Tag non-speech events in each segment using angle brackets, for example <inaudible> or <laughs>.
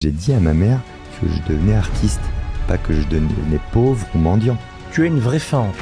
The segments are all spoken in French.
J'ai dit à ma mère que je devenais artiste, pas que je devenais pauvre ou mendiant. Tu es une vraie femme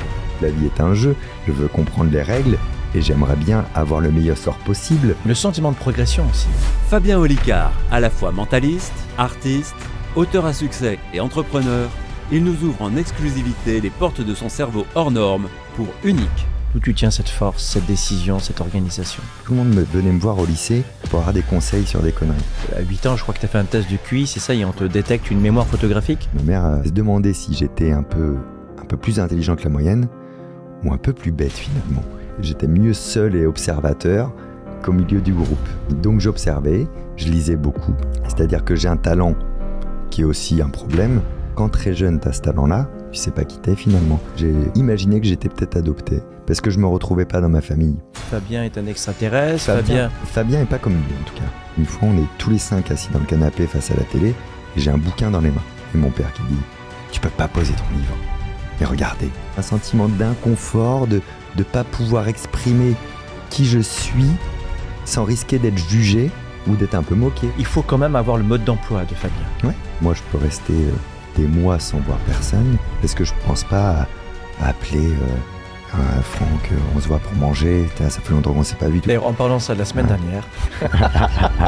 La vie est un jeu, je veux comprendre les règles et j'aimerais bien avoir le meilleur sort possible. Le sentiment de progression aussi. Fabien Olicard, à la fois mentaliste, artiste, auteur à succès et entrepreneur, il nous ouvre en exclusivité les portes de son cerveau hors norme pour Unique. Où tu tiens cette force, cette décision, cette organisation Tout le monde me venait me voir au lycée pour avoir des conseils sur des conneries. À 8 ans, je crois que tu as fait un test de QI, c'est ça, et on te détecte une mémoire photographique Ma mère euh, se demandait si j'étais un peu, un peu plus intelligent que la moyenne, ou un peu plus bête finalement. J'étais mieux seul et observateur qu'au milieu du groupe. Donc j'observais, je lisais beaucoup. C'est-à-dire que j'ai un talent qui est aussi un problème. Quand très jeune, tu as ce talent-là, tu sais pas qui t'es finalement. J'ai imaginé que j'étais peut-être adopté parce que je me retrouvais pas dans ma famille. Fabien est un extraterrestre. Fabien, Fabien... est pas comme lui en tout cas. Une fois, on est tous les cinq assis dans le canapé face à la télé, j'ai un bouquin dans les mains. Et mon père qui dit Tu peux pas poser ton livre. Et regardez, un sentiment d'inconfort, de ne pas pouvoir exprimer qui je suis sans risquer d'être jugé ou d'être un peu moqué. Il faut quand même avoir le mode d'emploi de Fabien. Ouais. Moi, je peux rester euh, des mois sans voir personne parce que je pense pas à, appeler. Euh, euh, Franck, euh, on se voit pour manger. Ça fait longtemps qu'on ne s'est pas vu. D'ailleurs, en parlant ça de la semaine dernière. <laughs>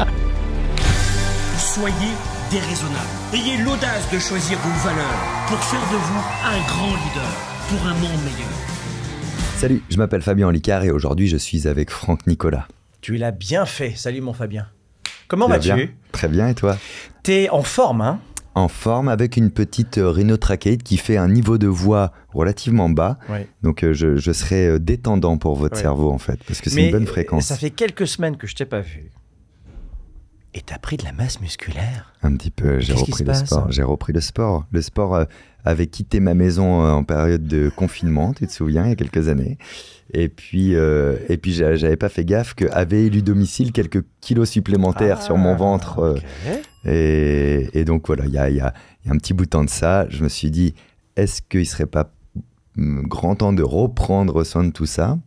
Soyez déraisonnable. Ayez l'audace de choisir vos valeurs pour faire de vous un grand leader, pour un monde meilleur. Salut, je m'appelle Fabien Licard et aujourd'hui je suis avec Franck Nicolas. Tu l'as bien fait. Salut mon Fabien. Comment vas-tu Très bien et toi T'es en forme, hein en forme avec une petite euh, rhinotrachéite qui fait un niveau de voix relativement bas. Donc euh, je, serai euh, détendant pour votre cerveau en fait, parce que c'est une bonne fréquence. Ça fait quelques semaines que je t'ai pas vu. Et t'as pris de la masse musculaire Un petit peu, j'ai repris le sport. J'ai repris le sport. Le sport avait quitté ma maison en période de confinement, tu te souviens, il y a quelques années. Et puis, et puis j'avais pas fait gaffe qu'avait élu domicile quelques kilos supplémentaires ah, sur mon ventre. Et, donc voilà, il y, a, un petit bout de temps de ça, je me suis dit, est-ce qu'il serait pas grand temps de reprendre soin de tout ça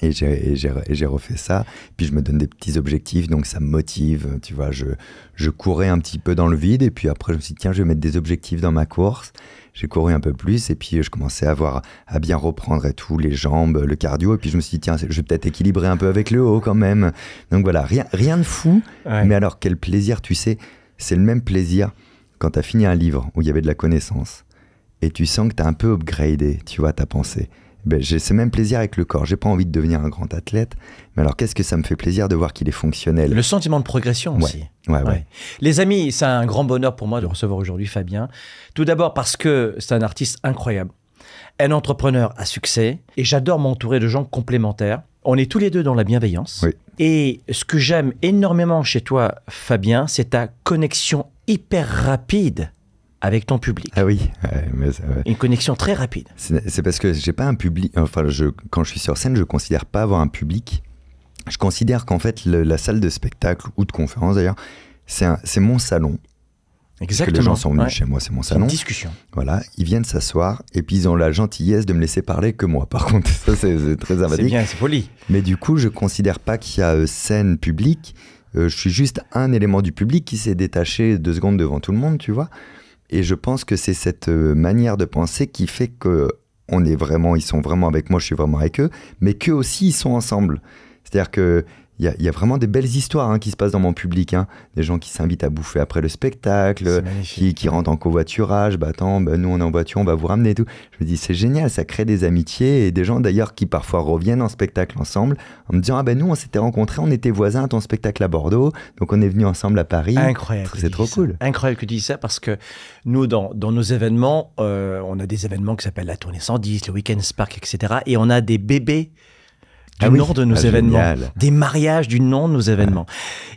et j'ai refait ça. Puis je me donne des petits objectifs, donc ça me motive. Tu vois, je, courais un petit peu dans le vide. Et puis après, je me suis dit, tiens, je vais mettre des objectifs dans ma course. J'ai couru un peu plus. Et puis je commençais à à bien reprendre et les jambes, le cardio. Et puis je me suis dit, tiens, je vais peut-être équilibrer un peu avec le haut quand même. Donc voilà, rien, de fou. Mais alors, quel plaisir, tu sais. C'est le même plaisir quand tu as fini un livre où il y avait de la connaissance. Et tu sens que tu as un peu upgradé, tu vois, ta pensée ben, j'ai ce même plaisir avec le corps. J'ai pas envie de devenir un grand athlète, mais alors qu'est-ce que ça me fait plaisir de voir qu'il est fonctionnel. Le sentiment de progression aussi. Les amis, c'est un grand bonheur pour moi de recevoir aujourd'hui Fabien. Tout d'abord parce que c'est un artiste incroyable, un entrepreneur à succès, et j'adore m'entourer de gens complémentaires. On est tous les deux dans la bienveillance. Et ce que j'aime énormément chez toi, Fabien, c'est ta connexion hyper rapide avec ton public. Ah oui, une connexion très rapide. C'est parce que j'ai pas un public. Enfin, je, quand je suis sur scène, je considère pas avoir un public. Je considère qu'en fait, la salle de spectacle ou de conférence d'ailleurs, c'est mon salon. Exactement. Parce que les gens sont venus chez moi, c'est mon salon. Une discussion. Voilà, ils viennent s'asseoir et puis ils ont la gentillesse de me laisser parler que moi. Par contre, <laughs> ça c'est très invadé. c'est bien, c'est poli. Mais du coup, je considère pas qu'il y a euh, scène publique. Euh, je suis juste un élément du public qui s'est détaché deux secondes devant tout le monde, tu vois. Et je pense que c'est cette euh, manière de penser qui fait que on est vraiment, ils sont vraiment avec moi, je suis vraiment avec eux, mais qu'eux aussi, ils sont ensemble. C'est-à-dire que il y a, vraiment des belles histoires hein, qui se passent dans mon public. Hein. Des gens qui s'invitent à bouffer après le spectacle, euh, qui, rentrent en covoiturage. Bah attends, bah, nous on est en voiture, on va vous ramener tout. Je me dis, c'est génial, ça crée des amitiés et des gens d'ailleurs qui parfois reviennent en spectacle ensemble en me disant, ah bah, nous on s'était rencontrés, on était voisins à ton spectacle à Bordeaux, donc on est venus ensemble à Paris. Incroyable. C'est trop cool. Incroyable que tu dis ça parce que nous, dans, nos événements, euh, on a des événements qui s'appellent la tournée 110, le Weekend Spark, etc. Et on a des bébés ah du nom de nos ah, événements, des mariages du nom de nos ah. événements.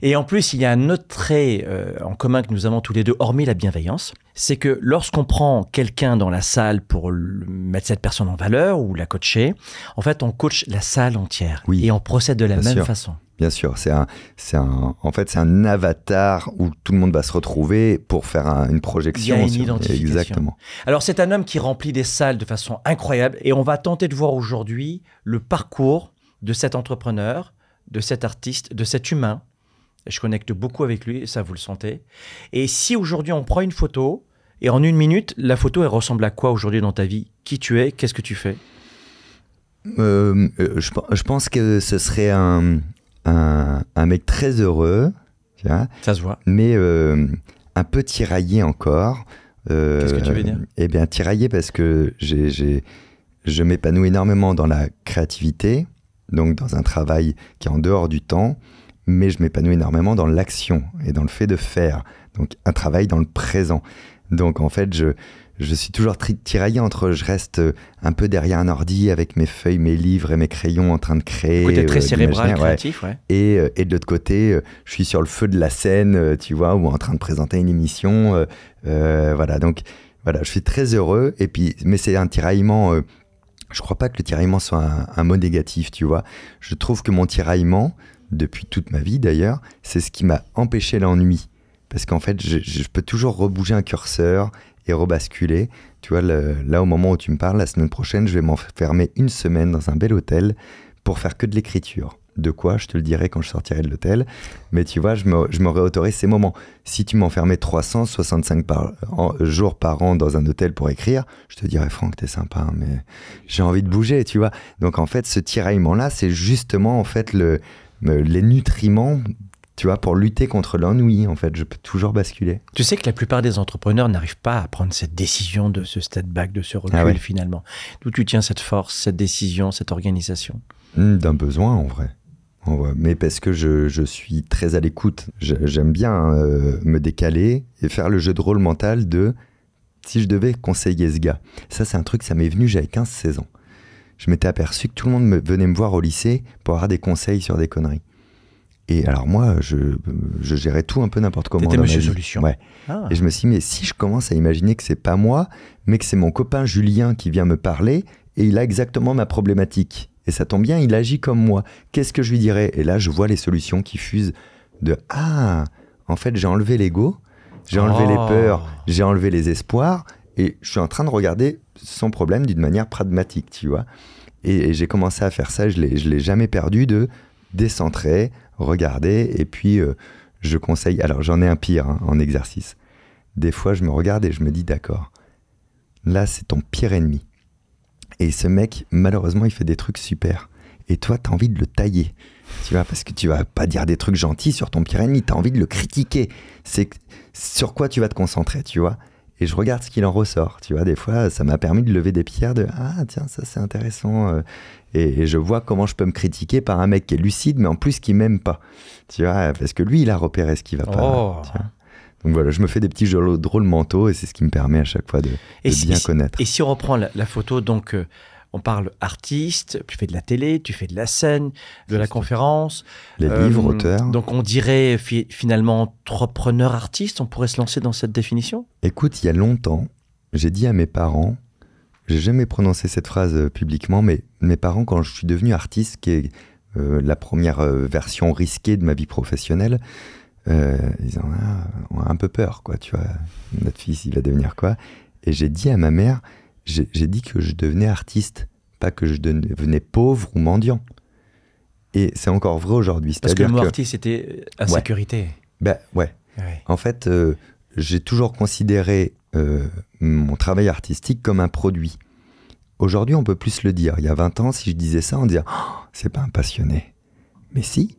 Et en plus, il y a un autre trait euh, en commun que nous avons tous les deux, hormis la bienveillance, c'est que lorsqu'on prend quelqu'un dans la salle pour mettre cette personne en valeur ou la coacher, en fait, on coach la salle entière et on procède de la même façon. Bien sûr, c'est un, c'est un, en fait, c'est un avatar où tout le monde va se retrouver pour faire une projection. Il une Exactement. Alors, c'est un homme qui remplit des salles de façon incroyable et on va tenter de voir aujourd'hui le parcours de cet entrepreneur, de cet artiste, de cet humain. Je connecte beaucoup avec lui, ça vous le sentez. Et si aujourd'hui on prend une photo, et en une minute, la photo, elle ressemble à quoi aujourd'hui dans ta vie Qui tu es Qu'est-ce que tu fais euh, euh, je, pense que ce serait un, mec très heureux. ça se voit. Mais euh, un peu tiraillé encore. Qu'est-ce que tu veux dire Eh bien, tiraillé parce que j'ai, je m'épanouis énormément dans la créativité donc dans un travail qui est en dehors du temps, mais je m'épanouis énormément dans l'action et dans le fait de faire, donc un travail dans le présent. Donc en fait, je, je suis toujours tiraillé entre je reste euh, un peu derrière un ordi avec mes feuilles, mes livres et mes crayons en train de créer. Côté très euh, cérébral, créatif, Et, euh, et de l'autre côté, je suis sur le feu de la scène, tu vois, ou en train de présenter une émission. voilà, donc voilà, je suis très heureux. Et puis, mais c'est un tiraillement je crois pas que le tiraillement soit un, mot négatif, tu vois. Je trouve que mon tiraillement, depuis toute ma vie d'ailleurs, c'est ce qui m'a empêché l'ennui. Parce qu'en fait, je, peux toujours rebouger un curseur et rebasculer. Tu vois, là, au moment où tu me parles, la semaine prochaine, je vais m'enfermer une semaine dans un bel hôtel pour faire que de l'écriture de quoi, je te le dirai quand je sortirai de l'hôtel. Mais tu vois, je m'aurais autorisé ces moments. Si tu m'enfermais 365 par, en, jours par an dans un hôtel pour écrire, je te dirais, Franck, t'es sympa, hein, mais j'ai envie de bouger, tu vois. Donc en fait, ce tiraillement-là, c'est justement en fait le, les nutriments. Tu vois, pour lutter contre l'ennui, en fait, je peux toujours basculer. Tu sais que la plupart des entrepreneurs n'arrivent pas à prendre cette décision de ce step back, de ce recul ah finalement. D'où tu tiens cette force, cette décision, cette organisation hmm, D'un besoin, en vrai mais parce que je, suis très à l'écoute. J'aime bien hein, euh, me décaler et faire le jeu de rôle mental de si je devais conseiller ce gars. Ça, c'est un truc, ça m'est venu, j'avais 15-16 ans. Je m'étais aperçu que tout le monde me, venait me voir au lycée pour avoir des conseils sur des conneries. Et alors moi, je, gérais tout un peu n'importe comment. C'était Monsieur Solution. Ah. Et je me suis dit, mais si je commence à imaginer que c'est pas moi, mais que c'est mon copain Julien qui vient me parler et il a exactement ma problématique et ça tombe bien, il agit comme moi. Qu'est-ce que je lui dirais Et là, je vois les solutions qui fusent de Ah, en fait, j'ai enlevé l'ego, j'ai enlevé les oh. peurs, j'ai enlevé les espoirs, et je suis en train de regarder son problème d'une manière pragmatique, tu vois. Et, j'ai commencé à faire ça, je ne l'ai jamais perdu de décentrer, regarder, et puis euh, je conseille. Alors, j'en ai un pire hein, en exercice. Des fois, je me regarde et je me dis D'accord, là, c'est ton pire ennemi. Et ce mec, malheureusement, il fait des trucs super. Et toi, tu as envie de le tailler. Tu vois, parce que tu vas pas dire des trucs gentils sur ton pire ennemi, tu as envie de le critiquer. C'est sur quoi tu vas te concentrer, tu vois. Et je regarde ce qu'il en ressort, tu vois. Des fois, ça m'a permis de lever des pierres de Ah, tiens, ça c'est intéressant. Euh. Et, je vois comment je peux me critiquer par un mec qui est lucide, mais en plus qui m'aime pas. Tu vois, parce que lui, il a repéré ce qui va pas. Oh. Donc voilà, je me fais des petits drôles mentaux et c'est ce qui me permet à chaque fois de, bien connaître. et si on reprend la, photo, donc euh, on parle artiste, tu fais de la télé, tu fais de la scène, de la conférence. Les livres, euh, auteurs. Donc on dirait finalement entrepreneur artiste, on pourrait se lancer dans cette définition Écoute, il y a longtemps, j'ai dit à mes parents, j'ai jamais prononcé cette phrase euh, publiquement, mais mes parents, quand je suis devenu artiste, qui est la première version risquée de ma vie professionnelle, euh, ils ah, ont un peu peur, quoi, tu vois, notre fils, il va devenir quoi Et j'ai dit à ma mère, j'ai dit que je devenais artiste, pas que je devenais pauvre ou mendiant. Et c'est encore vrai aujourd'hui. Parce que le mot artiste, c'était euh, insécurité. Bah, sécurité Ben ouais. En fait, euh, j'ai toujours considéré mon travail artistique comme un produit. Aujourd'hui, on peut plus le dire. Il y a 20 ans, si je disais ça, on dirait, oh, c'est pas un passionné. Mais si,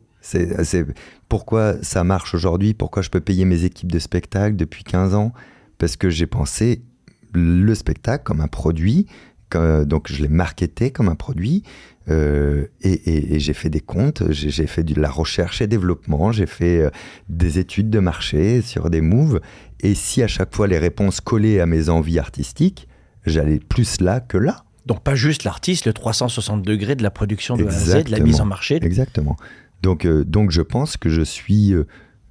c'est pourquoi ça marche aujourd'hui, pourquoi je peux payer mes équipes de spectacle depuis 15 ans, parce que j'ai pensé le spectacle comme un produit, donc je l'ai marketé comme un produit, euh, et, j'ai fait des comptes, j'ai fait de la recherche et développement, j'ai fait euh, des études de marché sur des moves, et si à chaque fois les réponses collaient à mes envies artistiques, j'allais plus là que là. Donc pas juste l'artiste, le 360 degrés de la production de de la mise en marché. Exactement. Euh, donc, je pense que je suis euh,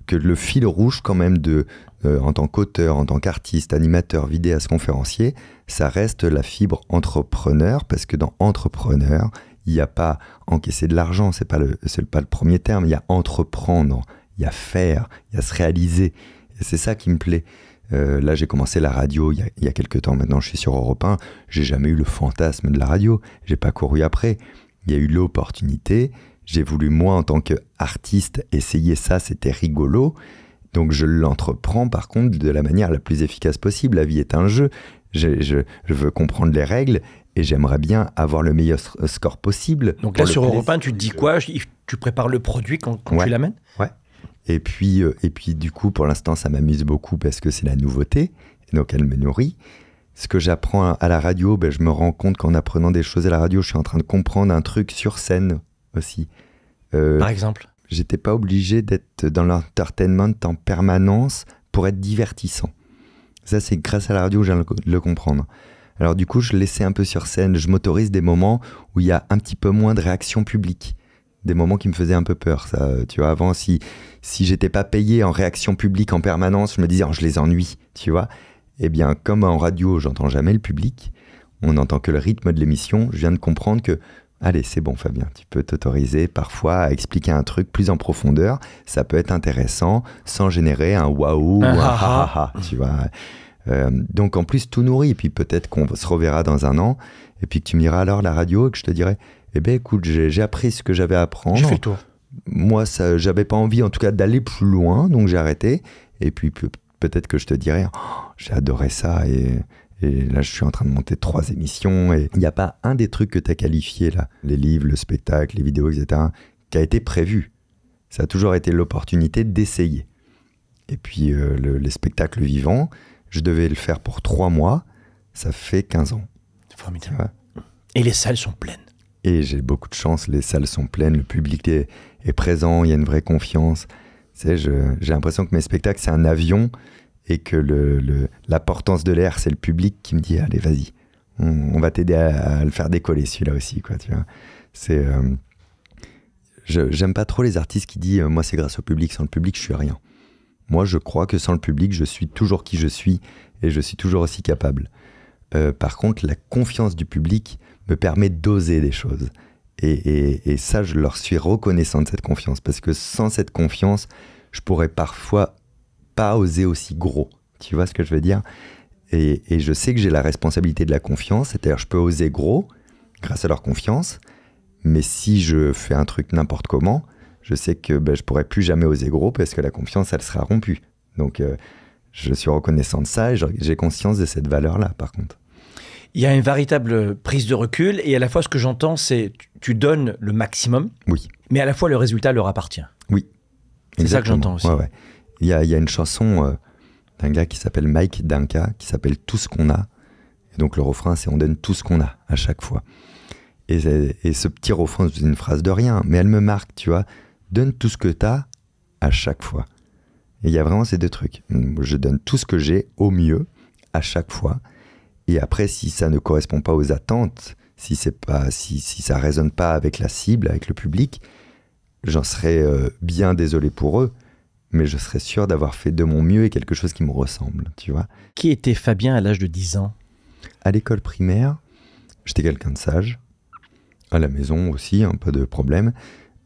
que le fil rouge quand même de euh, en tant qu'auteur, en tant qu'artiste, animateur, vidéaste, conférencier, ça reste la fibre entrepreneur parce que dans entrepreneur, il n'y a pas encaisser de l'argent, c'est pas le pas le premier terme, il y a entreprendre, il y a faire, il y a se réaliser. C'est ça qui me plaît. là, j'ai commencé la radio il y, a, il quelques temps maintenant, je suis sur Europe 1. J'ai jamais eu le fantasme de la radio, j'ai pas couru après. Il y a eu l'opportunité, j'ai voulu, moi, en tant qu'artiste, essayer ça, c'était rigolo. Donc je l'entreprends, par contre, de la manière la plus efficace possible. La vie est un jeu. Je, veux comprendre les règles et j'aimerais bien avoir le meilleur euh, score possible. Donc là, sur Europe 1, tu te dis quoi Tu prépares le produit quand, tu l'amènes Ouais. Et puis, euh, et puis, du coup, pour l'instant, ça m'amuse beaucoup parce que c'est la nouveauté. Donc elle me nourrit ce que j'apprends à la radio, ben, je me rends compte qu'en apprenant des choses à la radio, je suis en train de comprendre un truc sur scène aussi. Euh, Par exemple J'étais pas obligé d'être dans l'entertainment en permanence pour être divertissant. Ça, c'est grâce à la radio que j'ai de le comprendre. Alors du coup, je laissais un peu sur scène, je m'autorise des moments où il y a un petit peu moins de réaction publique, des moments qui me faisaient un peu peur. Ça, tu vois, avant, si si j'étais pas payé en réaction publique en permanence, je me disais, oh, je les ennuie, tu vois. Eh bien, comme en radio, j'entends jamais le public, on n'entend que le rythme de l'émission. Je viens de comprendre que Allez, c'est bon Fabien, tu peux t'autoriser parfois à expliquer un truc plus en profondeur, ça peut être intéressant sans générer un waouh ou un ha tu vois. Euh, donc en plus tout nourrit, puis peut-être qu'on se reverra dans un an, et puis que tu m'iras alors la radio, et que je te dirai, eh ben écoute, j'ai appris ce que j'avais à apprendre. Moi, ça, j'avais pas envie en tout cas d'aller plus loin, donc j'ai arrêté, et puis peut-être que je te dirai, oh, j'ai adoré ça, et et là, je suis en train de monter trois émissions et il n'y a pas un des trucs que tu as qualifié là, les livres, le spectacle, les vidéos, etc., qui a été prévu. Ça a toujours été l'opportunité d'essayer. Et puis, euh, les spectacles vivants, je devais le faire pour trois mois. Ça fait 15 ans. C'est formidable. Et les salles sont pleines. Et j'ai beaucoup de chance, les salles sont pleines, le public est, est présent, il y a une vraie confiance. Tu sais, j'ai l'impression que mes spectacles, c'est un avion et que l'importance le, de l'air, c'est le public qui me dit allez vas-y, on, va t'aider à, le faire décoller celui-là aussi quoi. Tu c'est euh, j'aime pas trop les artistes qui disent euh, moi c'est grâce au public, sans le public je suis rien. Moi je crois que sans le public je suis toujours qui je suis et je suis toujours aussi capable. Euh, par contre la confiance du public me permet d'oser des choses. Et, et ça, je leur suis reconnaissant de cette confiance, parce que sans cette confiance, je pourrais parfois pas oser aussi gros. Tu vois ce que je veux dire et, je sais que j'ai la responsabilité de la confiance, c'est-à-dire je peux oser gros grâce à leur confiance, mais si je fais un truc n'importe comment, je sais que ben, je pourrais plus jamais oser gros parce que la confiance, elle sera rompue. Donc euh, je suis reconnaissant de ça et j'ai conscience de cette valeur-là, par contre. Il y a une véritable prise de recul et à la fois ce que j'entends, c'est tu donnes le maximum, oui. mais à la fois le résultat leur appartient. Oui. C'est ça que j'entends aussi. Il y a, une chanson euh, d'un gars qui s'appelle Mike Danka, qui s'appelle Tout ce qu'on a. Et donc le refrain, c'est on donne tout ce qu'on a à chaque fois. Et, ce petit refrain, c'est une phrase de rien, mais elle me marque, tu vois. Donne tout ce que t'as à chaque fois. Et il y a vraiment ces deux trucs. Je donne tout ce que j'ai au mieux à chaque fois. Et après, si ça ne correspond pas aux attentes, si c'est pas, si, ça résonne pas avec la cible, avec le public, j'en serais euh, bien désolé pour eux mais je serais sûr d'avoir fait de mon mieux et quelque chose qui me ressemble, tu vois. Qui était Fabien à l'âge de 10 ans À l'école primaire, j'étais quelqu'un de sage. À la maison aussi, pas de problème.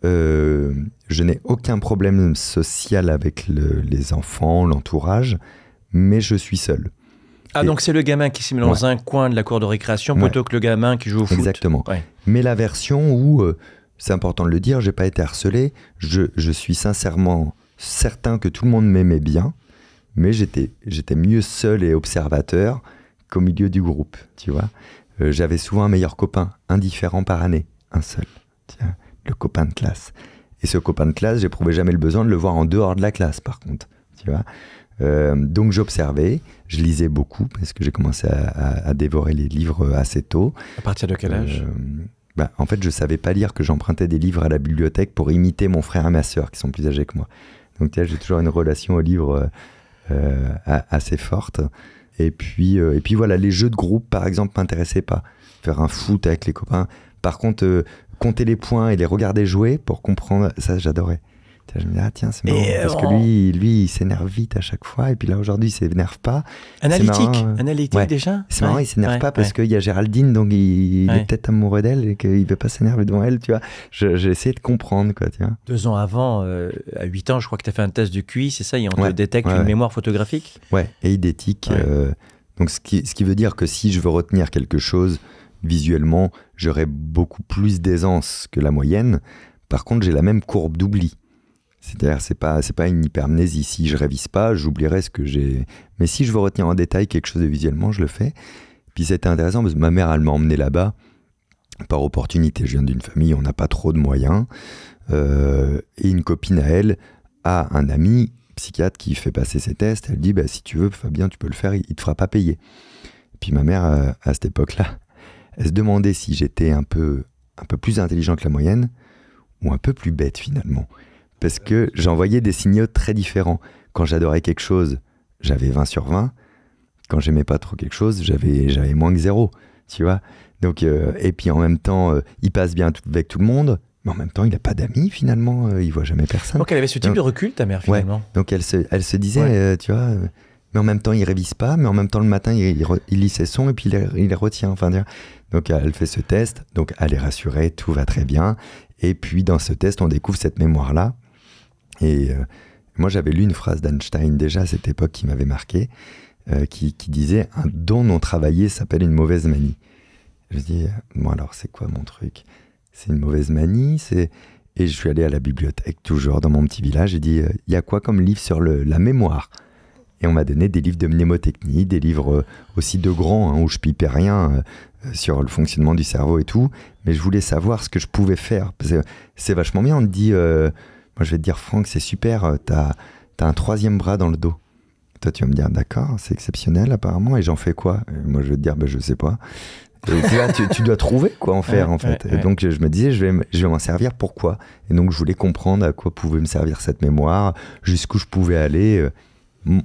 Euh, je n'ai aucun problème social avec les enfants, l'entourage, mais je suis seul. Ah, donc c'est le gamin qui s'est met dans un coin de la cour de récréation plutôt que le gamin qui joue au foot. Exactement. Mais la version où, euh, c'est important de le dire, j'ai pas été harcelé, je, je suis sincèrement certain que tout le monde m'aimait bien, mais j'étais, mieux seul et observateur qu'au milieu du groupe, tu vois. Euh, j'avais souvent un meilleur copain, indifférent par année, un seul, Tiens, le copain de classe. Et ce copain de classe, j'éprouvais jamais le besoin de le voir en dehors de la classe, par contre, tu vois. Euh, donc j'observais, je lisais beaucoup parce que j'ai commencé à, dévorer les livres assez tôt. À partir de quel âge euh, bah, En fait, je savais pas lire, que j'empruntais des livres à la bibliothèque pour imiter mon frère et ma sœur qui sont plus âgés que moi. Donc, j'ai toujours une relation au livre euh, euh, assez forte. Et puis, euh, et puis voilà, les jeux de groupe, par exemple, m'intéressaient pas. Faire un foot avec les copains. Par contre, compter les points et les regarder jouer pour comprendre, ça, j'adorais. Je me dis, ah tiens, c'est marrant. parce que oh. lui, lui il s'énerve vite à chaque fois. Et puis là, aujourd'hui, il s'énerve pas. Analytique, analytique déjà. C'est marrant, il il s'énerve pas parce qu'il y a Géraldine, donc il, est peut-être amoureux d'elle et qu'il veut pas s'énerver devant elle, tu vois. J'ai essayé de comprendre, quoi, Deux ans avant, euh, à 8 ans, je crois que tu as fait un test du QI, c'est ça Et on détecte une mémoire photographique Ouais, et idétique. Euh, donc ce qui, ce qui veut dire que si je veux retenir quelque chose visuellement, j'aurai beaucoup plus d'aisance que la moyenne. Par contre, j'ai la même courbe d'oubli. C'est-à-dire, c'est pas, c'est pas une hypermnésie. Si je révise pas, j'oublierai ce que j'ai. Mais si je veux retenir en détail quelque chose de visuellement, je le fais. Puis c'était intéressant parce que ma mère, elle m'a emmené là-bas par opportunité. Je viens d'une famille, on n'a pas trop de moyens. Euh, et une copine à elle a un ami psychiatre qui fait passer ses tests. Elle dit, bah, si tu veux, Fabien, tu peux le faire, il te fera pas payer. Puis ma mère, euh, à cette époque-là, elle se demandait si j'étais un peu, un peu plus intelligent que la moyenne ou un peu plus bête finalement parce que j'envoyais des signaux très différents. Quand j'adorais quelque chose, j'avais 20 sur 20. Quand j'aimais pas trop quelque chose, j'avais moins que zéro, tu vois. Donc euh, et puis en même temps, euh, il passe bien avec tout le monde, mais en même temps, il n'a pas d'amis finalement, euh, il voit jamais personne. Donc elle avait ce type de recul, ta mère finalement. donc elle se, disait, tu vois, mais en même temps, il révise pas, mais en même temps, le matin, il, lit ses sons et puis il, les retient. Enfin, donc elle fait ce test, donc elle est rassurée, tout va très bien. Et puis dans ce test, on découvre cette mémoire-là et euh, moi, j'avais lu une phrase d'Einstein déjà à cette époque qui m'avait marqué, euh, qui, disait Un don non travaillé s'appelle une mauvaise manie. Je me dis Bon, alors, c'est quoi mon truc C'est une mauvaise manie Et je suis allé à la bibliothèque, toujours dans mon petit village, et dit euh, Il y a quoi comme livre sur la mémoire et on m'a donné des livres de mnémotechnie, des livres aussi de grands, hein, où je pipais rien sur le fonctionnement du cerveau et tout. Mais je voulais savoir ce que je pouvais faire. C'est vachement bien, on te dit, moi, je vais te dire, Franck, c'est super, euh, t'as as un troisième bras dans le dos. Toi, tu vas me dire, d'accord, c'est exceptionnel apparemment, et j'en fais quoi Moi, je vais te dire, ben, je sais pas. tu, dois trouver quoi en <laughs> faire en fait. et donc je me disais, je vais, je vais m'en servir pourquoi. Et donc je voulais comprendre à quoi pouvait me servir cette mémoire, jusqu'où je pouvais aller. Euh,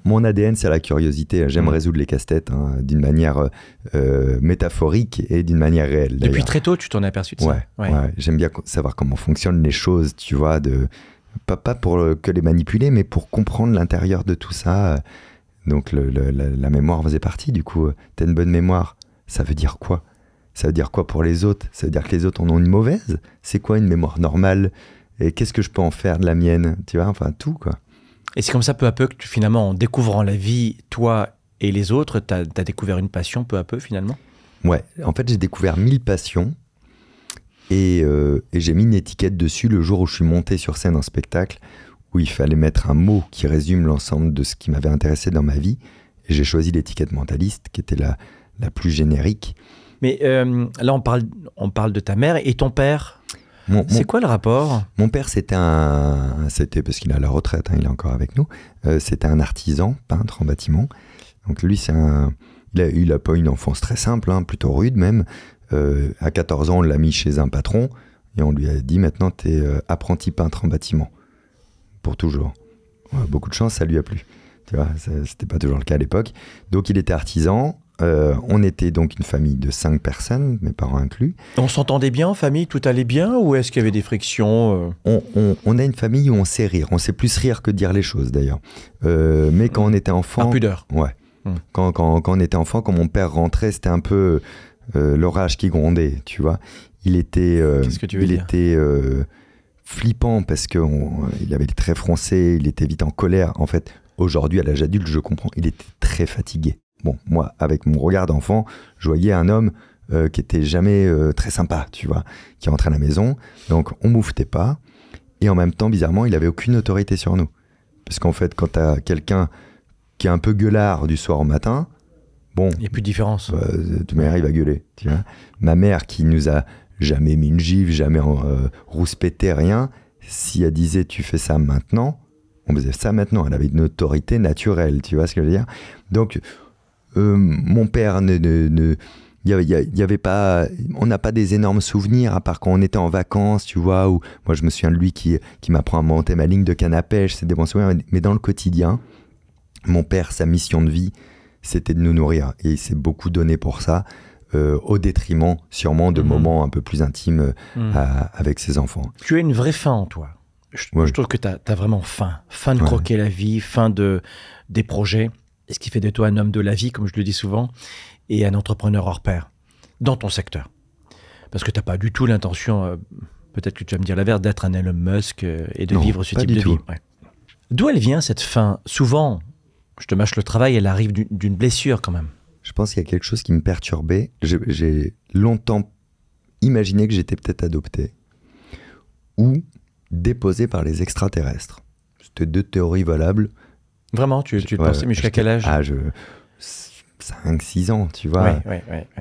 mon ADN, c'est la curiosité. J'aime mm. résoudre les casse-têtes hein, d'une manière euh, métaphorique et d'une manière réelle. Depuis très tôt, tu t'en es aperçu de ça. Ouais, J'aime bien savoir comment fonctionnent les choses, tu vois, de pas, pour que les manipuler, mais pour comprendre l'intérieur de tout ça. Donc la, mémoire faisait partie, du coup, t'as une bonne mémoire, ça veut dire quoi Ça veut dire quoi pour les autres Ça veut dire que les autres en ont une mauvaise C'est quoi une mémoire normale Et qu'est-ce que je peux en faire de la mienne Tu vois, enfin tout quoi. Et c'est comme ça, peu à peu, que finalement, en découvrant la vie, toi et les autres, t'as as découvert une passion peu à peu finalement Ouais, en fait j'ai découvert mille passions euh, et, j'ai mis une étiquette dessus le jour où je suis monté sur scène en spectacle où il fallait mettre un mot qui résume l'ensemble de ce qui m'avait intéressé dans ma vie. j'ai choisi l'étiquette mentaliste qui était la, la plus générique. Mais euh, là, on parle, on parle de ta mère et ton père. C'est quoi le rapport Mon père, c'était un. C'était parce qu'il a la retraite, hein, il est encore avec nous. Euh, c'était un artisan, peintre en bâtiment. Donc lui, c'est Il a, eu la pas une enfance très simple, hein, plutôt rude même. Euh, à 14 ans, on l'a mis chez un patron et on lui a dit maintenant, tu es euh, apprenti peintre en bâtiment pour toujours. beaucoup de chance, ça lui a plu. Tu vois, c'était pas toujours le cas à l'époque. Donc, il était artisan. Euh, on était donc une famille de 5 personnes, mes parents inclus. On s'entendait bien en famille Tout allait bien Ou est-ce qu'il y avait des frictions on, a une famille où on sait rire. On sait plus rire que dire les choses d'ailleurs. mais quand on était enfant. Ouais. Hmm. Quand, quand, on était enfant, quand mon père rentrait, c'était un peu euh, l'orage qui grondait, tu vois. Il était, euh, il était euh, flippant parce qu'il avait les traits français, il était vite en colère. En fait, aujourd'hui, à l'âge adulte, je comprends, il était très fatigué. Bon, moi, avec mon regard d'enfant, je voyais un homme qui n'était jamais très sympa, tu vois, qui rentrait à la maison. Donc, on mouffetait pas. Et en même temps, bizarrement, il avait aucune autorité sur nous. Parce qu'en fait, quand tu as quelqu'un qui est un peu gueulard du soir au matin, Bon. Il n'y a plus de différence. Bah, de toute manière, il va gueuler. Ma mère, qui nous a jamais mis une gifle, jamais euh, rouspété, rien, si elle disait tu fais ça maintenant, on faisait ça maintenant. Elle avait une autorité naturelle. Tu vois ce que je veux dire Donc, euh, mon père ne, y avait, pas on n'a pas des énormes souvenirs à part quand on était en vacances tu vois ou moi je me souviens de lui qui qui m'apprend à monter ma ligne de canne à pêche c'est des bons souvenirs mais dans le quotidien mon père sa mission de vie c'était de nous nourrir. Et il s'est beaucoup donné pour ça, euh, au détriment sûrement de mhm. moments un peu plus intimes euh, mhm. avec ses enfants. Tu as une vraie faim en toi. Je, trouve que tu as, vraiment faim. Faim de croquer la vie, faim de, des projets. Ce qui fait de toi un homme de la vie, comme je le dis souvent, et un entrepreneur hors pair, dans ton secteur. Parce que tu n'as pas du tout l'intention, euh, peut-être que tu vas me dire la d'être un Elon Musk et de vivre ce type de vie. D'où elle vient cette faim Souvent, je te mâche le travail, elle arrive d'une blessure quand même. Je pense qu'il y a quelque chose qui me perturbait. J'ai longtemps imaginé que j'étais peut-être adopté ou déposé par les extraterrestres. C'était deux théories valables. Vraiment Tu, tu te pensais, mais jusqu'à quel âge ah, 5, 6 ans, tu vois.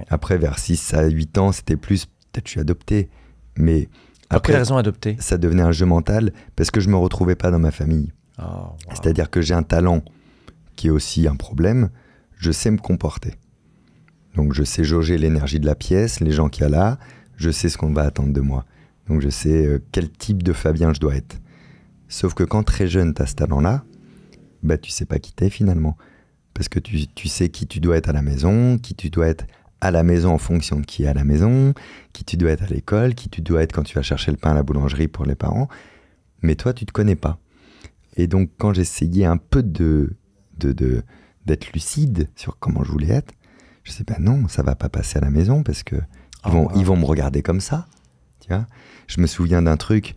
Après, vers 6 à 8 ans, c'était plus peut-être je suis adopté. Mais après, raison adopté. Ça devenait un jeu mental parce que je me retrouvais pas dans ma famille. Oh, C'est-à-dire que j'ai un talent qui est aussi un problème, je sais me comporter. Donc je sais jauger l'énergie de la pièce, les gens qu'il y a là, je sais ce qu'on va attendre de moi. Donc je sais euh, quel type de Fabien je dois être. Sauf que quand très jeune, tu as ce talent-là, bah tu sais pas qui t'es finalement. Parce que tu, tu, sais qui tu dois être à la maison, qui tu dois être à la maison en fonction de qui est à la maison, qui tu dois être à l'école, qui tu dois être quand tu vas chercher le pain à la boulangerie pour les parents. Mais toi, tu te connais pas. Et donc quand j'essayais un peu de de, d'être lucide sur comment je voulais être. Je sais ben non, ça va pas passer à la maison parce que ils, vont, ah, ah. me regarder comme ça. Tu je me souviens d'un truc,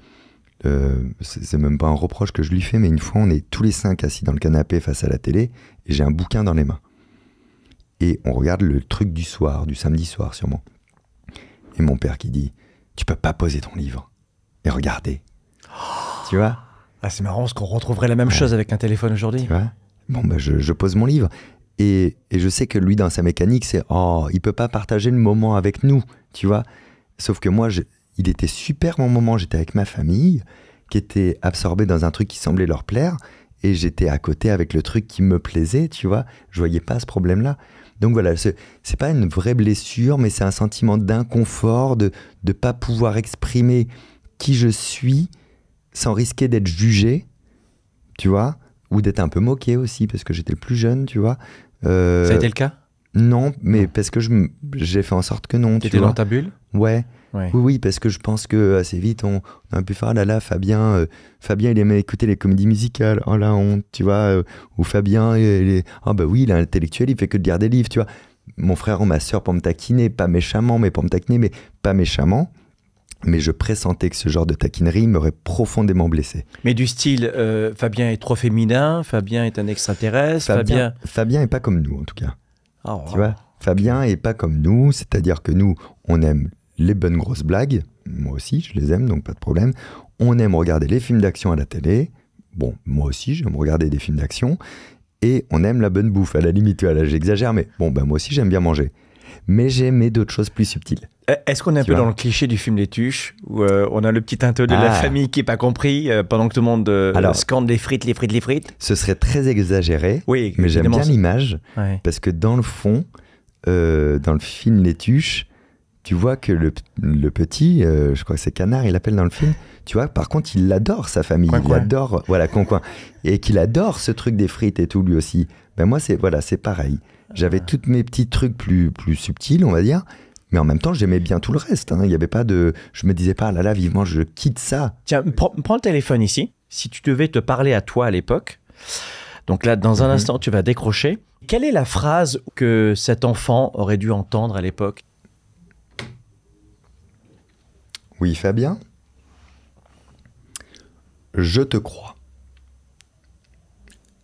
euh, c'est même pas un reproche que je lui fais, mais une fois on est tous les cinq assis dans le canapé face à la télé et j'ai un bouquin dans les mains. Et on regarde le truc du soir, du samedi soir sûrement. Et mon père qui dit Tu peux pas poser ton livre et regarder. Tu vois ah, c'est marrant parce qu'on retrouverait la même chose avec un téléphone aujourd'hui bon, bah, je, pose mon livre. Et, je sais que lui, dans sa mécanique, c'est oh, il peut pas partager le moment avec nous, tu vois. Sauf que moi, il était super mon moment. J'étais avec ma famille, qui était absorbée dans un truc qui semblait leur plaire, et j'étais à côté avec le truc qui me plaisait, tu vois. Je voyais pas ce problème-là. Donc voilà, c'est pas une vraie blessure, mais c'est un sentiment d'inconfort, de ne pas pouvoir exprimer qui je suis sans risquer d'être jugé, tu vois ou d'être un peu moqué aussi, parce que j'étais le plus jeune, tu vois. Euh, Ça a été le cas Non, mais parce que j'ai fait en sorte que non. tu étais dans ta bulle ouais. Oui, parce que je pense que assez vite, on, a pu faire, ah là là, Fabien, euh, Fabien, il aimait écouter les comédies musicales, oh la honte, tu vois, euh, ou Fabien, il est, ah oh bah oui, il est intellectuel, il fait que de lire des livres, tu vois. Mon frère ou ma soeur pour me taquiner, pas méchamment, mais pour me taquiner, mais pas méchamment mais je pressentais que ce genre de taquinerie m'aurait profondément blessé. Mais du style, euh, Fabien est trop féminin, Fabien est un extraterrestre, Fabien... Fabien, est pas comme nous, en tout cas. Oh. tu vois Fabien est pas comme nous, c'est-à-dire que nous, on aime les bonnes grosses blagues, moi aussi, je les aime, donc pas de problème. On aime regarder les films d'action à la télé, bon, moi aussi, j'aime regarder des films d'action, et on aime la bonne bouffe, à la limite, là, j'exagère, mais bon, ben moi aussi, j'aime bien manger mais j'ai d'autres choses plus subtiles. Euh, est-ce qu'on est un peu dans le cliché du film Les Tuches, où euh, on a le petit intérêt de la ah. famille qui n'est pas compris euh, pendant que tout le monde scande les frites, les frites, les frites Ce serait très exagéré, oui, mais j'aime bien l'image, parce que dans le fond, dans le film Les Tuches, tu vois que le, petit, je crois que c'est Canard, il l'appelle dans le film, tu vois, par contre, il adore sa famille, il adore, voilà, concoin, et qu'il adore ce truc des frites et tout lui aussi. Ben moi, c'est voilà, c'est pareil. J'avais tous mes petits trucs plus, plus subtils, on va dire. Mais en même temps, j'aimais bien tout le reste. Hein. Il y avait pas de, je me disais pas, ah là là, vivement, je quitte ça. Tiens, prends le téléphone ici. Si tu devais te parler à toi à l'époque, donc là, dans un mhm. instant, tu vas décrocher. Quelle est la phrase que cet enfant aurait dû entendre à l'époque Oui, Fabien. Je te crois.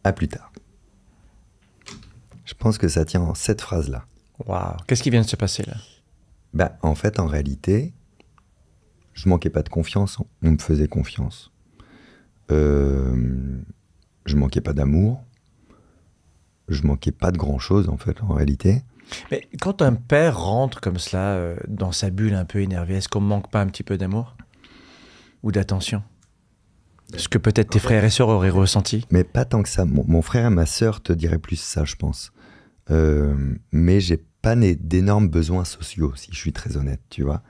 À plus tard. Je pense que ça tient en cette phrase-là. Waouh Qu'est-ce qui vient de se passer là ben, En fait, en réalité, je manquais pas de confiance, on me faisait confiance. Euh, je manquais pas d'amour, je manquais pas de grand-chose en fait, en réalité. Mais quand un père rentre comme cela euh, dans sa bulle un peu énervée, est-ce qu'on manque pas un petit peu d'amour ou d'attention Ce que peut-être tes frères et sœurs auraient ressenti. Mais pas tant que ça. Mon, mon frère et ma sœur te diraient plus ça, je pense. Euh, mais j'ai pas d'énormes besoins sociaux, si je suis très honnête, tu vois.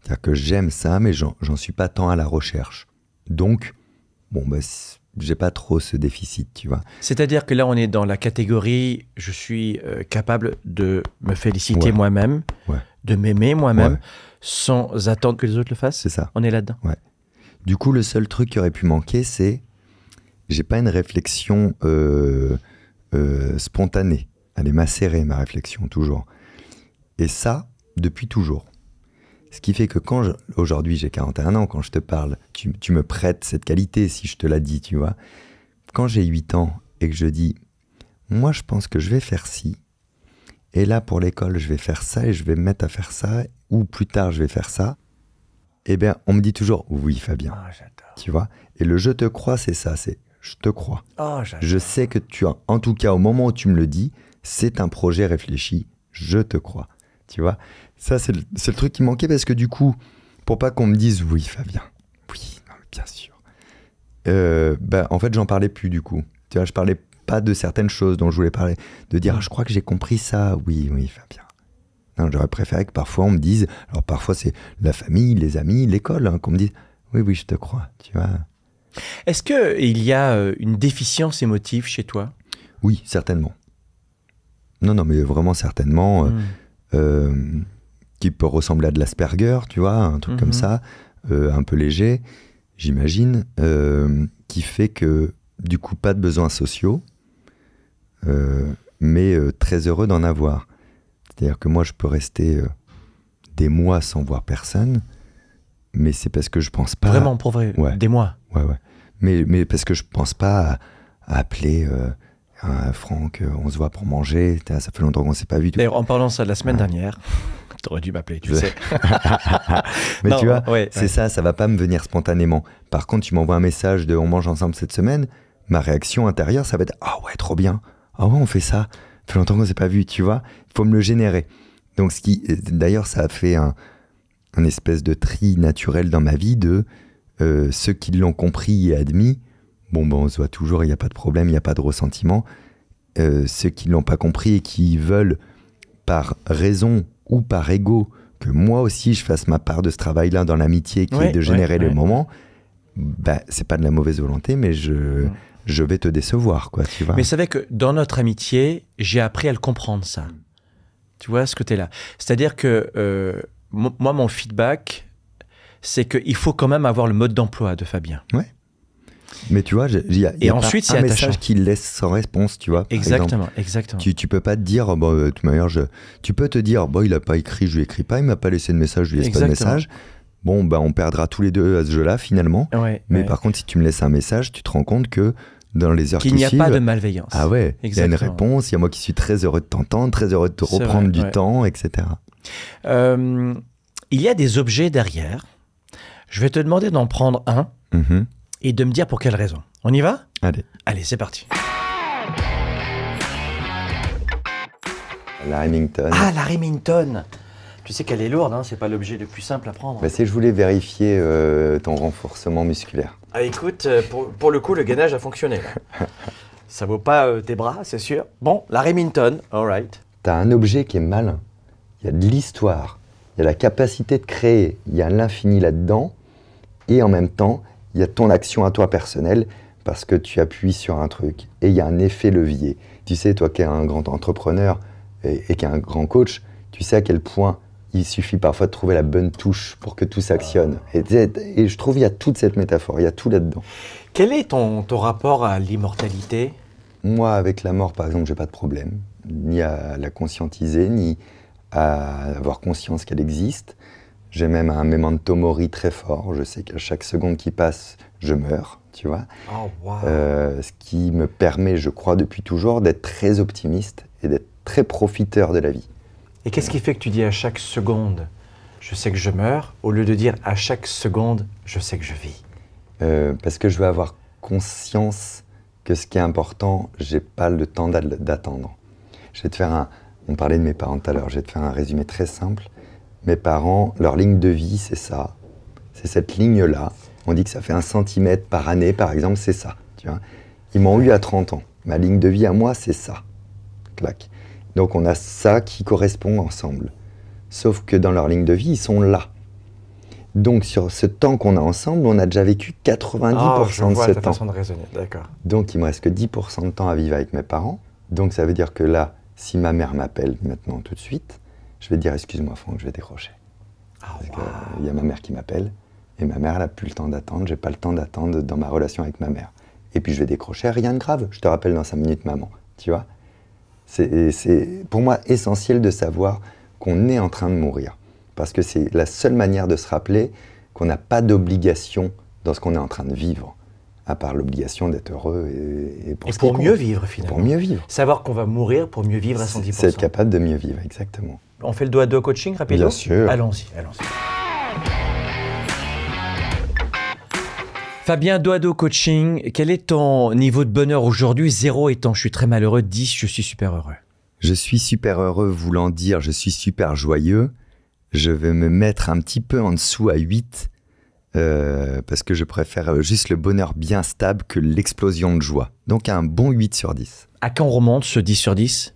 C'est-à-dire que j'aime ça, mais j'en suis pas tant à la recherche. Donc, bon, ben, j'ai pas trop ce déficit, tu vois. C'est-à-dire que là, on est dans la catégorie, je suis euh, capable de me féliciter moi-même, de m'aimer moi-même, sans attendre que les autres le fassent. C'est ça. On est là-dedans. Ouais. Du coup, le seul truc qui aurait pu manquer, c'est j'ai pas une réflexion euh, spontanée elle est macérée, ma réflexion, toujours. Et ça, depuis toujours. Ce qui fait que quand aujourd'hui j'ai 41 ans, quand je te parle, tu, me prêtes cette qualité si je te la dis, tu vois. Quand j'ai 8 ans et que je dis, moi je pense que je vais faire ci, et là pour l'école je vais faire ça et je vais me mettre à faire ça, ou plus tard je vais faire ça, eh bien on me dit toujours, oui Fabien, ah, j'adore. tu vois. Et le je te crois, c'est ça, c'est je te crois. Ah, j'adore. je sais que tu as, en tout cas au moment où tu me le dis, c'est un projet réfléchi, je te crois. Tu vois Ça, c'est le, truc qui manquait parce que du coup, pour pas qu'on me dise oui, Fabien, oui, bien sûr, euh, bah, en fait, j'en parlais plus du coup. Tu vois, je parlais pas de certaines choses dont je voulais parler, de dire je crois que j'ai compris ça, oui, oui, Fabien. J'aurais préféré que parfois on me dise, alors parfois c'est la famille, les amis, l'école, hein, qu'on me dise oui, oui, je te crois, tu vois. Est-ce qu'il y a euh, une déficience émotive chez toi Oui, certainement. Non, non, mais vraiment certainement, euh, hmm. euh, qui peut ressembler à de l'Asperger, tu vois, un truc comme hmm. ça, euh, un peu léger, j'imagine, qui fait que, du coup, pas de besoins sociaux, mais très heureux d'en avoir. C'est-à-dire que moi, je peux rester des mois sans voir personne, mais c'est parce que je pense pas. Vraiment, pour vrai, des mois. Ouais, ouais. Mais, mais parce que je pense pas à appeler. Ah, Franck, euh, on se voit pour manger. Ça fait longtemps qu'on ne s'est pas vu. D'ailleurs, en parlant ça de la semaine dernière, <laughs> tu aurais dû m'appeler, tu sais. <laughs> Mais tu vois, c'est ça, ça va pas me venir spontanément. Par contre, tu m'envoies un message de on mange ensemble cette semaine, ma réaction intérieure, ça va être ah ouais, trop bien. Ah ouais, on fait ça. Ça fait longtemps qu'on s'est pas vu, tu vois. Il faut me le générer. Donc, ce qui, euh, d'ailleurs, ça a fait un, espèce de tri naturel dans ma vie de euh, ceux qui l'ont compris et admis bon, ben, on se voit toujours, il n'y a pas de problème, il n'y a pas de ressentiment. Euh, ceux qui ne l'ont pas compris et qui veulent, par raison ou par ego, que moi aussi je fasse ma part de ce travail-là dans l'amitié qui est de générer le moment, ce ben, c'est pas de la mauvaise volonté, mais je, je vais te décevoir. Quoi, tu Mais c'est vrai que dans notre amitié, j'ai appris à le comprendre, ça. Tu vois ce côté-là. C'est-à-dire que euh, moi, mon feedback, c'est qu'il faut quand même avoir le mode d'emploi de Fabien. Ouais. Mais tu vois, il y a, et un message qui laisse sans réponse, tu vois. Exactement, exactement. Tu, tu peux pas te dire, bon, de toute manière, je, tu peux te dire, bon, il a pas écrit, je lui écris pas, il m'a pas laissé de message, je lui laisse pas de message. Bon, ben, on perdra tous les deux à ce jeu-là, finalement. mais par contre, si tu me laisses un message, tu te rends compte que dans les heures Qu'il n'y a pas de malveillance. Ah ouais, il y a une réponse, il y a moi qui suis très heureux de t'entendre, très heureux de te reprendre du temps, etc. Euh, il y a des objets derrière. Je vais te demander d'en prendre un. Mm-hmm et de me dire pour quelle raison. On y va Allez. Allez, c'est parti. La Remington. Ah, la Remington tu sais qu'elle est lourde, hein, c'est pas l'objet le plus simple à prendre. Bah, si je voulais vérifier euh, ton renforcement musculaire. Ah écoute, euh, pour, le coup, le gainage a fonctionné. <laughs> Ça vaut pas euh, tes bras, c'est sûr. Bon, la Remington, All right. T'as un objet qui est malin. Il y a de l'histoire, il y a la capacité de créer, il y a l'infini là-dedans. Et en même temps, il y a ton action à toi personnelle parce que tu appuies sur un truc et il y a un effet levier. Tu sais, toi qui es un grand entrepreneur et, qui es un grand coach, tu sais à quel point il suffit parfois de trouver la bonne touche pour que tout s'actionne. Ah. Et, je trouve qu'il y a toute cette métaphore, il y a tout là-dedans. Quel est ton, ton rapport à l'immortalité Moi, avec la mort, par exemple, je n'ai pas de problème, ni à la conscientiser, ni à avoir conscience qu'elle existe. J'ai même un memento mori très fort. Je sais qu'à chaque seconde qui passe, je meurs, tu vois. Oh, euh, ce qui me permet, je crois, depuis toujours, d'être très optimiste et d'être très profiteur de la vie. Et qu'est-ce qui fait que tu dis à chaque seconde, je sais que je meurs, au lieu de dire à chaque seconde, je sais que je vis euh, Parce que je veux avoir conscience que ce qui est important, j'ai pas le temps d'attendre. Je vais te faire un. On parlait de mes parents tout à l'heure. Je vais te faire un résumé très simple. Mes parents, leur ligne de vie, c'est ça. C'est cette ligne-là. On dit que ça fait un centimètre par année, par exemple, c'est ça. Tu vois Ils m'ont eu à 30 ans. Ma ligne de vie à moi, c'est ça. Clac. Donc on a ça qui correspond ensemble. Sauf que dans leur ligne de vie, ils sont là. Donc sur ce temps qu'on a ensemble, on a déjà vécu 90% oh, ah, de vois ce temps. de raisonner, d'accord. Donc il me reste que 10% de temps à vivre avec mes parents. Donc ça veut dire que là, si ma mère m'appelle maintenant tout de suite, je vais dire excuse-moi Franck, je vais décrocher. Ah, il y a ma mère qui m'appelle et ma mère, n'a plus le temps d'attendre, j'ai pas le temps d'attendre dans ma relation avec ma mère. Et puis je vais décrocher, rien de grave, je te rappelle dans 5 minutes maman, tu vois. C'est pour moi essentiel de savoir qu'on est en train de mourir. Parce que c'est la seule manière de se rappeler qu'on n'a pas d'obligation dans ce qu'on est en train de vivre à part l'obligation d'être heureux et, et pour, et pour mieux vivre finalement. Pour mieux vivre. Savoir qu'on va mourir pour mieux vivre à 110%. C'est être capable de mieux vivre, exactement. On fait le doigt coaching rapidement Bien sûr. Allons-y, allons-y. Fabien Doado Coaching, quel est ton niveau de bonheur aujourd'hui Zéro étant je suis très malheureux, dix, je suis super heureux. Je suis super heureux voulant dire je suis super joyeux. Je vais me mettre un petit peu en dessous à 8 euh, parce que je préfère euh, juste le bonheur bien stable que l'explosion de joie. Donc un bon 8 sur 10. À quand on remonte ce 10 sur 10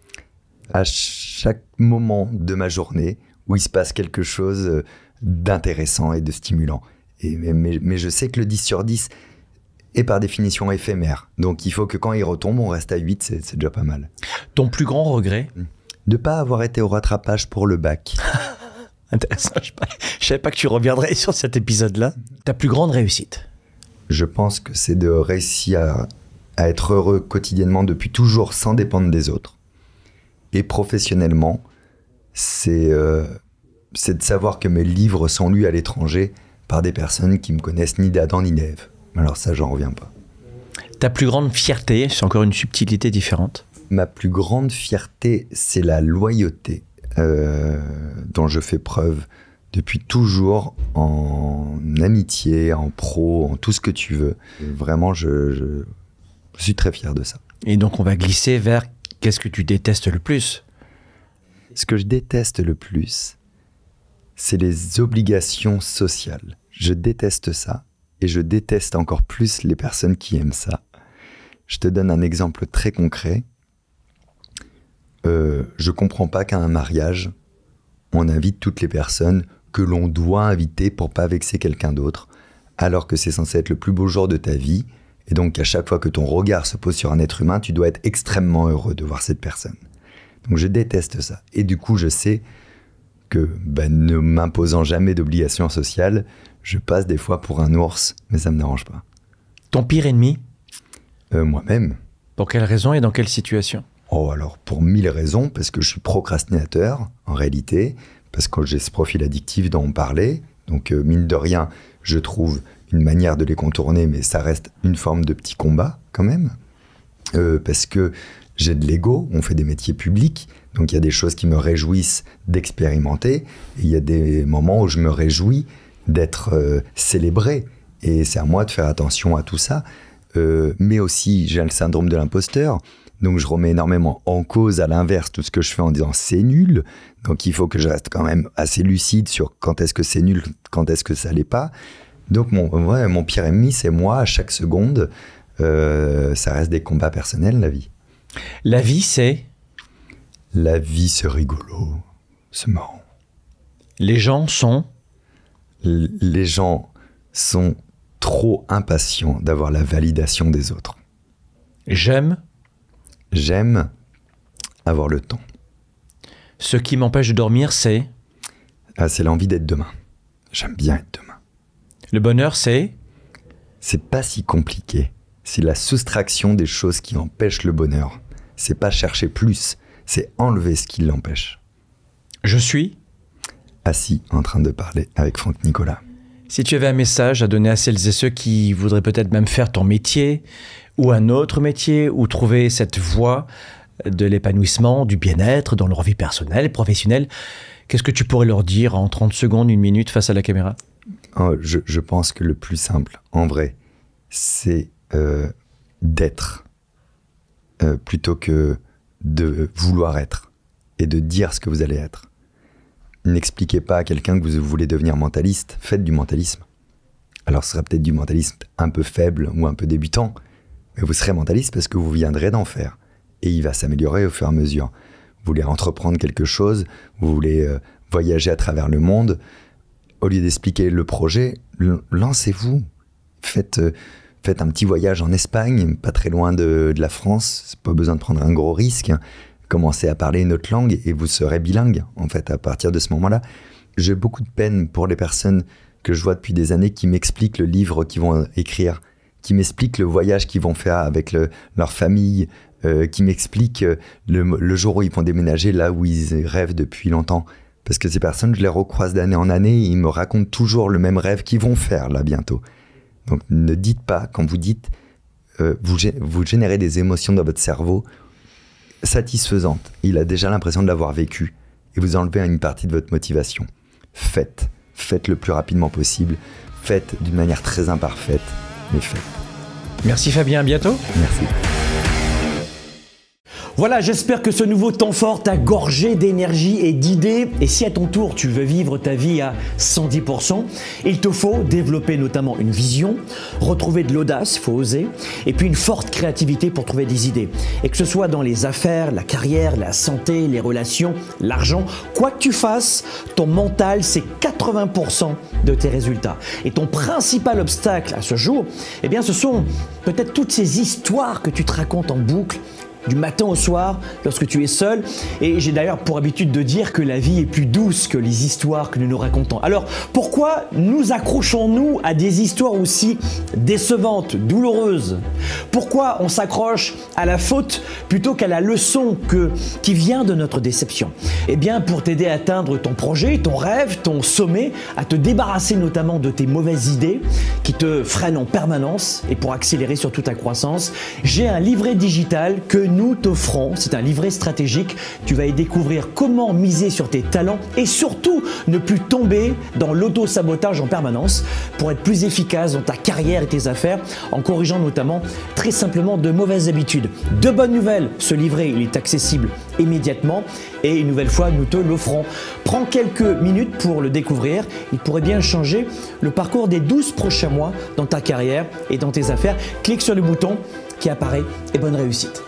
à chaque moment de ma journée où il se passe quelque chose euh, d'intéressant et de stimulant. Et, mais, je sais que le 10 sur 10 est par définition éphémère. Donc il faut que quand il retombe, on reste à 8, c'est déjà pas mal. Ton plus grand regret mmh. De pas avoir été au rattrapage pour le bac. <laughs> Intéressant, je, ne savais pas que tu reviendrais sur cet épisode-là. Ta plus grande réussite Je pense que c'est de réussir à être heureux quotidiennement depuis toujours sans dépendre des autres et professionnellement, euh, c'est de savoir que mes livres sont lus à l'étranger par des personnes qui me connaissent ni d'Adam ni d'Ève. Alors ça, j'en reviens pas. Ta plus grande fierté, c'est encore une subtilité différente. Ma plus grande fierté, c'est la loyauté euh, dont je fais preuve depuis toujours en amitié, en pro, en tout ce que tu veux. Vraiment, je suis très fier de ça. Et donc, on va glisser vers qu'est-ce que tu détestes le plus Ce que je déteste le plus, c'est les obligations sociales. Je déteste ça et je déteste encore plus les personnes qui aiment ça. Je te donne un exemple très concret. Euh, je comprends pas qu'à un mariage, on invite toutes les personnes que l'on doit inviter pour pas vexer quelqu'un d'autre, alors que c'est censé être le plus beau jour de ta vie et donc, à chaque fois que ton regard se pose sur un être humain, tu dois être extrêmement heureux de voir cette personne. Donc, je déteste ça. Et du coup, je sais que, ben, ne m'imposant jamais d'obligations sociales, je passe des fois pour un ours, mais ça me dérange pas. Ton pire ennemi euh, Moi-même. Pour quelles raison et dans quelle situation Oh, alors pour mille raisons, parce que je suis procrastinateur, en réalité, parce que j'ai ce profil addictif dont on parlait. Donc, euh, mine de rien, je trouve une manière de les contourner, mais ça reste une forme de petit combat quand même. Euh, parce que j'ai de l'ego, on fait des métiers publics, donc il y a des choses qui me réjouissent d'expérimenter, il y a des moments où je me réjouis d'être euh, célébré. Et c'est à moi de faire attention à tout ça. Euh, mais aussi, j'ai le syndrome de l'imposteur. Donc je remets énormément en cause à l'inverse tout ce que je fais en disant c'est nul. Donc il faut que je reste quand même assez lucide sur quand est-ce que c'est nul, quand est-ce que ça l'est pas. Donc mon, mon pire ennemi, c'est moi, à chaque seconde. Euh, ça reste des combats personnels, la vie. La vie, c'est La vie, c'est rigolo, c'est marrant. Les gens sont Les gens sont trop impatients d'avoir la validation des autres. J'aime J'aime avoir le temps. Ce qui m'empêche de dormir, c'est ah, C'est l'envie d'être demain. J'aime bien être demain. Le bonheur, c'est C'est pas si compliqué. C'est la soustraction des choses qui empêchent le bonheur. C'est pas chercher plus, c'est enlever ce qui l'empêche. Je suis Assis en train de parler avec Franck Nicolas. Si tu avais un message à donner à celles et ceux qui voudraient peut-être même faire ton métier, ou un autre métier, ou trouver cette voie de l'épanouissement, du bien-être dans leur vie personnelle, professionnelle, qu'est-ce que tu pourrais leur dire en 30 secondes, une minute face à la caméra Oh, je, pense que le plus simple, en vrai, c'est euh, d'être euh, plutôt que de vouloir être et de dire ce que vous allez être. N'expliquez pas à quelqu'un que vous voulez devenir mentaliste, faites du mentalisme. Alors ce sera peut-être du mentalisme un peu faible ou un peu débutant, mais vous serez mentaliste parce que vous viendrez d'en faire et il va s'améliorer au fur et à mesure. Vous voulez entreprendre quelque chose, vous voulez euh, voyager à travers le monde, au lieu d'expliquer le projet, lancez-vous. Euh, faites, un petit voyage en Espagne, pas très loin de, la France. Pas besoin de prendre un gros risque. Commencez à parler une autre langue et vous serez bilingue, en fait, à partir de ce moment-là. J'ai beaucoup de peine pour les personnes que je vois depuis des années qui m'expliquent le livre qu'ils vont euh, écrire, qui m'expliquent le voyage qu'ils vont faire avec leur famille, euh, qui m'expliquent le jour où ils vont déménager là où ils rêvent depuis longtemps. Parce que ces personnes, je les recroise d'année en année, et ils me racontent toujours le même rêve qu'ils vont faire là bientôt. Donc ne dites pas, quand vous dites, euh, vous, vous générez des émotions dans votre cerveau satisfaisantes. Il a déjà l'impression de l'avoir vécu et vous enlevez une partie de votre motivation. Faites, faites le plus rapidement possible, faites d'une manière très imparfaite, mais faites. Merci Fabien, à bientôt. Merci. Voilà, j'espère que ce nouveau temps fort t'a gorgé d'énergie et d'idées. Et si à ton tour tu veux vivre ta vie à 110%, il te faut développer notamment une vision, retrouver de l'audace, faut oser, et puis une forte créativité pour trouver des idées. Et que ce soit dans les affaires, la carrière, la santé, les relations, l'argent, quoi que tu fasses, ton mental c'est 80% de tes résultats. Et ton principal obstacle à ce jour, eh bien ce sont peut-être toutes ces histoires que tu te racontes en boucle du matin au soir, lorsque tu es seul. Et j'ai d'ailleurs pour habitude de dire que la vie est plus douce que les histoires que nous nous racontons. Alors pourquoi nous accrochons-nous à des histoires aussi décevantes, douloureuses Pourquoi on s'accroche à la faute plutôt qu'à la leçon que, qui vient de notre déception Eh bien pour t'aider à atteindre ton projet, ton rêve, ton sommet, à te débarrasser notamment de tes mauvaises idées qui te freinent en permanence et pour accélérer surtout ta croissance, j'ai un livret digital que nous nous t'offrons, c'est un livret stratégique, tu vas y découvrir comment miser sur tes talents et surtout ne plus tomber dans l'auto-sabotage en permanence pour être plus efficace dans ta carrière et tes affaires en corrigeant notamment très simplement de mauvaises habitudes. De bonnes nouvelles, ce livret il est accessible immédiatement et une nouvelle fois nous te l'offrons. Prends quelques minutes pour le découvrir, il pourrait bien changer le parcours des 12 prochains mois dans ta carrière et dans tes affaires. Clique sur le bouton qui apparaît et bonne réussite.